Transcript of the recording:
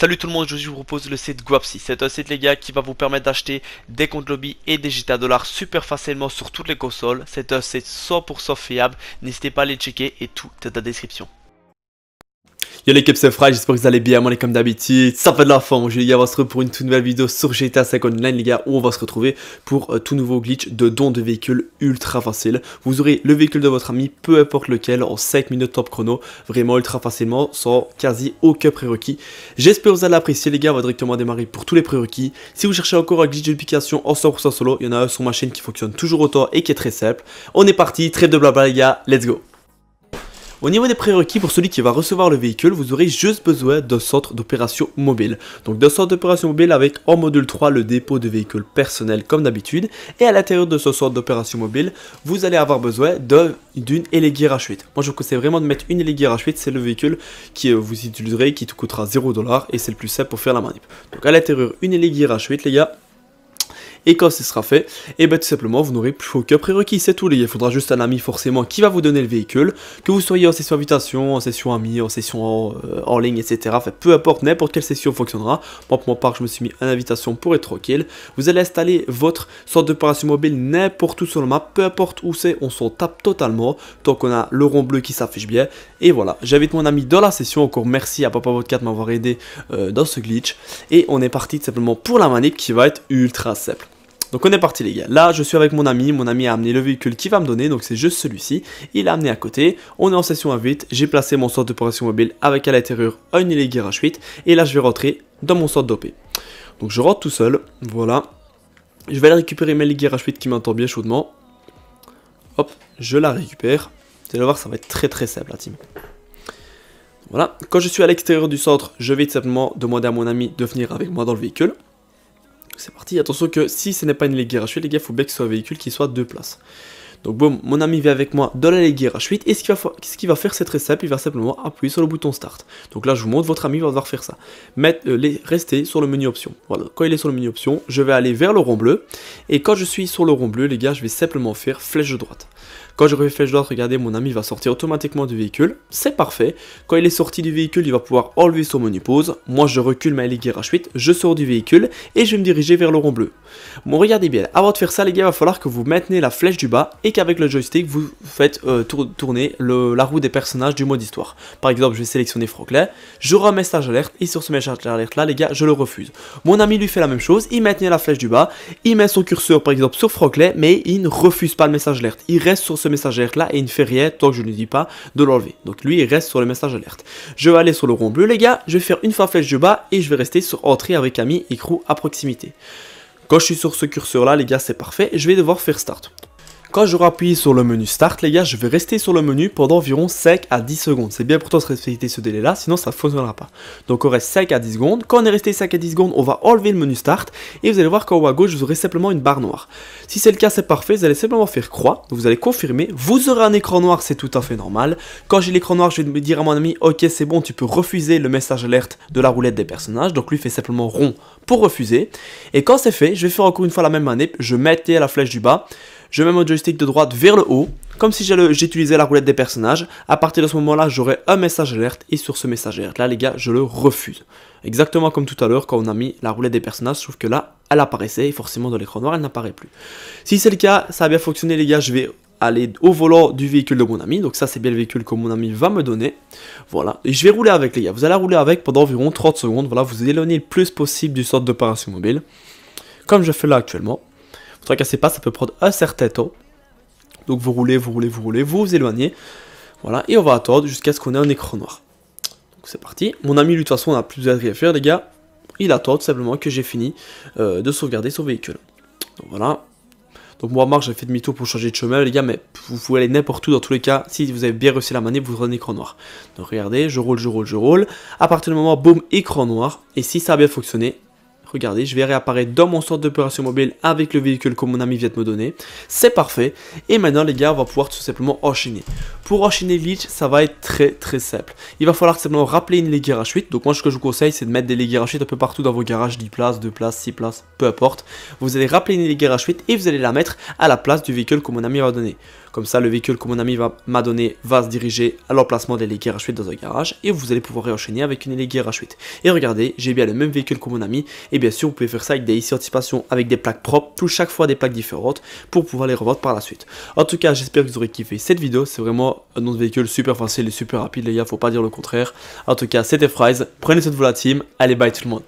Salut tout le monde, aujourd'hui je vous propose le site Guapsi. C'est un site les gars qui va vous permettre d'acheter des comptes lobby et des GTA dollars super facilement sur toutes les consoles. C'est un site 100% fiable, n'hésitez pas à les checker et tout est dans la description. Yo les c'est Fry, j'espère que vous allez bien, moi comme d'habitude, ça fait de la forme, les gars, on va se retrouver pour une toute nouvelle vidéo sur GTA 5 Online les gars, où on va se retrouver pour euh, tout nouveau glitch de don de véhicule ultra facile. Vous aurez le véhicule de votre ami, peu importe lequel, en 5 minutes top chrono, vraiment ultra facilement, sans quasi aucun prérequis. J'espère que vous allez apprécier les gars, on va directement démarrer pour tous les prérequis. Si vous cherchez encore un glitch de duplication en 100% solo, il y en a un sur ma chaîne qui fonctionne toujours autant et qui est très simple. On est parti, très de blabla les gars, let's go au niveau des prérequis pour celui qui va recevoir le véhicule, vous aurez juste besoin d'un centre d'opération mobile. Donc d'un centre d'opération mobile avec en module 3 le dépôt de véhicules personnels comme d'habitude. Et à l'intérieur de ce centre d'opération mobile, vous allez avoir besoin d'une Elegir h 8 Moi je vous conseille vraiment de mettre une Elegir h 8 c'est le véhicule qui euh, vous utiliserez, qui te coûtera 0$ et c'est le plus simple pour faire la manip. Donc à l'intérieur, une Elegir h 8 les gars, et quand ce sera fait, et eh ben tout simplement, vous n'aurez plus aucun prérequis, c'est tout les Il faudra juste un ami forcément qui va vous donner le véhicule, que vous soyez en session invitation, en session ami, en session en, euh, ligne, etc. Enfin, peu importe, n'importe quelle session fonctionnera. Moi, pour mon part, je me suis mis en invitation pour être tranquille. Vous allez installer votre sorte d'opération mobile n'importe où sur le map, peu importe où c'est, on s'en tape totalement, tant qu'on a le rond bleu qui s'affiche bien. Et voilà, j'invite mon ami dans la session, encore merci à Papa 4 de m'avoir aidé euh, dans ce glitch. Et on est parti tout simplement pour la manip qui va être ultra simple. Donc on est parti les gars, là je suis avec mon ami, mon ami a amené le véhicule qui va me donner, donc c'est juste celui-ci, il l'a amené à côté, on est en session à 8, j'ai placé mon centre d'opération mobile avec à l'intérieur une ligue H8, et là je vais rentrer dans mon centre d'OP. Donc je rentre tout seul, voilà, je vais aller récupérer mes ligues H8 qui m'entend bien chaudement, hop, je la récupère, vous allez voir ça va être très très simple la team. Voilà, quand je suis à l'extérieur du centre, je vais simplement demander à mon ami de venir avec moi dans le véhicule c'est parti. Attention que si ce n'est pas une légère H8, les gars, il faut bien que ce soit un véhicule qui soit à deux places. Donc bon, mon ami vient avec moi dans la légère H8 et ce qu'il va, va, faire c'est très il va simplement appuyer sur le bouton Start. Donc là je vous montre, votre ami va devoir faire ça. Mettre, euh, les, rester sur le menu Options. Voilà, quand il est sur le menu Options, je vais aller vers le rond bleu et quand je suis sur le rond bleu, les gars, je vais simplement faire flèche de droite. Quand je fait, je dois regarder, mon ami va sortir automatiquement du véhicule. C'est parfait. Quand il est sorti du véhicule, il va pouvoir enlever son menu pause. Moi, je recule ma Ligue H8, je sors du véhicule et je vais me diriger vers le rond bleu. Bon, regardez bien. Avant de faire ça, les gars, il va falloir que vous maintenez la flèche du bas et qu'avec le joystick, vous faites euh, tourner la roue des personnages du mode histoire. Par exemple, je vais sélectionner Froglet, je un message alerte et sur ce message alerte là, les gars, je le refuse. Mon ami lui fait la même chose, il maintient la flèche du bas, il met son curseur par exemple sur Froglet, mais il ne refuse pas le message alerte. Il reste sur ce ce message alerte-là et une ne tant que je ne dis pas de l'enlever. Donc lui, il reste sur le message alerte. Je vais aller sur le rond bleu, les gars. Je vais faire une fois flèche de bas et je vais rester sur entrée avec ami et crew à proximité. Quand je suis sur ce curseur là, les gars, c'est parfait. Je vais devoir faire start. Quand j'aurai appuyé sur le menu Start, les gars, je vais rester sur le menu pendant environ 5 à 10 secondes. C'est bien toi de respecter ce délai-là, sinon ça ne fonctionnera pas. Donc on reste 5 à 10 secondes. Quand on est resté 5 à 10 secondes, on va enlever le menu Start. Et vous allez voir qu'en haut à gauche, vous aurez simplement une barre noire. Si c'est le cas, c'est parfait. Vous allez simplement faire croix. Vous allez confirmer. Vous aurez un écran noir, c'est tout à fait normal. Quand j'ai l'écran noir, je vais dire à mon ami, ok, c'est bon, tu peux refuser le message alerte de la roulette des personnages. Donc lui fait simplement rond pour refuser. Et quand c'est fait, je vais faire encore une fois la même manip. Je mettais la flèche du bas. Je mets mon joystick de droite vers le haut, comme si j'utilisais la roulette des personnages. À partir de ce moment-là, j'aurai un message alerte, et sur ce message alerte-là, les gars, je le refuse. Exactement comme tout à l'heure, quand on a mis la roulette des personnages, sauf que là, elle apparaissait, et forcément, dans l'écran noir, elle n'apparaît plus. Si c'est le cas, ça a bien fonctionné, les gars, je vais aller au volant du véhicule de mon ami. Donc ça, c'est bien le véhicule que mon ami va me donner. Voilà. Et je vais rouler avec, les gars. Vous allez rouler avec pendant environ 30 secondes. Voilà, vous éloignez le plus possible du sort d'opération mobile. Comme je fais là actuellement. Tracassez pas, ça peut prendre un certain temps. Donc vous roulez, vous roulez, vous roulez, vous vous éloignez. Voilà, et on va attendre jusqu'à ce qu'on ait un écran noir. Donc c'est parti. Mon ami, lui, de toute façon, on n'a plus rien à faire, les gars. Il attend tout simplement que j'ai fini euh, de sauvegarder son véhicule. voilà. Donc moi, Marc, j'ai fait demi-tour pour changer de chemin, les gars, mais vous pouvez aller n'importe où, dans tous les cas, si vous avez bien réussi la manée vous aurez un écran noir. Donc regardez, je roule, je roule, je roule. À partir du moment, boum, écran noir. Et si ça a bien fonctionné, Regardez, je vais réapparaître dans mon sort d'opération mobile avec le véhicule que mon ami vient de me donner. C'est parfait. Et maintenant, les gars, on va pouvoir tout simplement enchaîner. Pour enchaîner Leech, ça va être très très simple. Il va falloir simplement rappeler une League Garage 8. Donc moi, ce que je vous conseille, c'est de mettre des légères Garage 8 un peu partout dans vos garages, 10 places, 2 places, 6 places, peu importe. Vous allez rappeler une League Garage 8 et vous allez la mettre à la place du véhicule que mon ami va donner. Comme ça, le véhicule que mon ami m'a donné va se diriger à l'emplacement des légères h dans un garage et vous allez pouvoir enchaîner avec une éléguer h Et regardez, j'ai bien le même véhicule que mon ami et bien sûr, vous pouvez faire ça avec des anticipations avec des plaques propres, tout chaque fois des plaques différentes pour pouvoir les revendre par la suite. En tout cas, j'espère que vous aurez kiffé cette vidéo. C'est vraiment un autre véhicule super facile et super rapide, les gars, faut pas dire le contraire. En tout cas, c'était Fries. Prenez soin de vous la team. Allez, bye tout le monde.